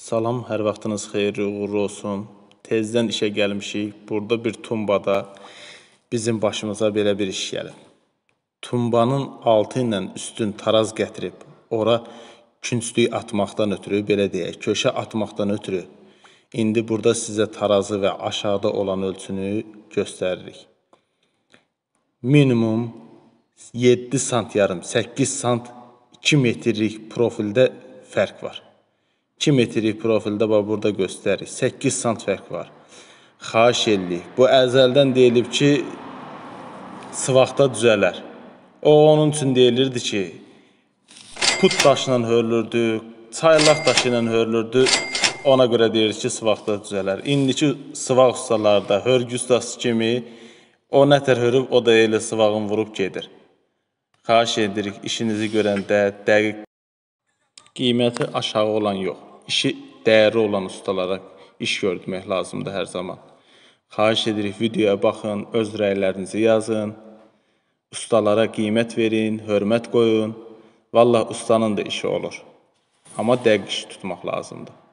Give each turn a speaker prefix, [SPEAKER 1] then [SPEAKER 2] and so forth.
[SPEAKER 1] Salam, hər vaxtınız xeyirli uğurlu olsun. Tezdən işə gəlmişik. Burada bir tumbada bizim başımıza belə bir iş gəlib. Tumbanın altı ilə üstün taraz gətirib, ora künclük atmaqdan ötürü, belə deyək, köşə atmaqdan ötürü. İndi burada sizə tarazı və aşağıda olan ölçünü göstəririk. Minimum 7 sant yarım, 8 sant 2 metrlik profildə fərq var. 2 metrik profildə bax burada göstərir. 8 sant fərq var. Xahiş edirik. Bu əzəldən deyilib ki, sıvaxta düzələr. O onun üçün deyilirdi ki, put daşla hörülürdü, çaylaq daşı ilə hörülürdü. Ona görə deyirik ki, sıvaxta düzələr. İndiki sıvaq ustalarda hörgü ustası kimi o nətər hörüb, o da elə sıvağın vurub gedir. Xahiş edirik işinizi görəndə dəqiq qiyməti aşağı olan yox işi dəyəri olan ustalara iş gördürmək lazımdır hər zaman. Xahiş edirik videoya baxın, öz rəylərinizi yazın. Ustalara qiymət verin, hörmət qoyun. Vallah ustanın da işi olur. Amma dəqiq iş tutmaq lazımdır.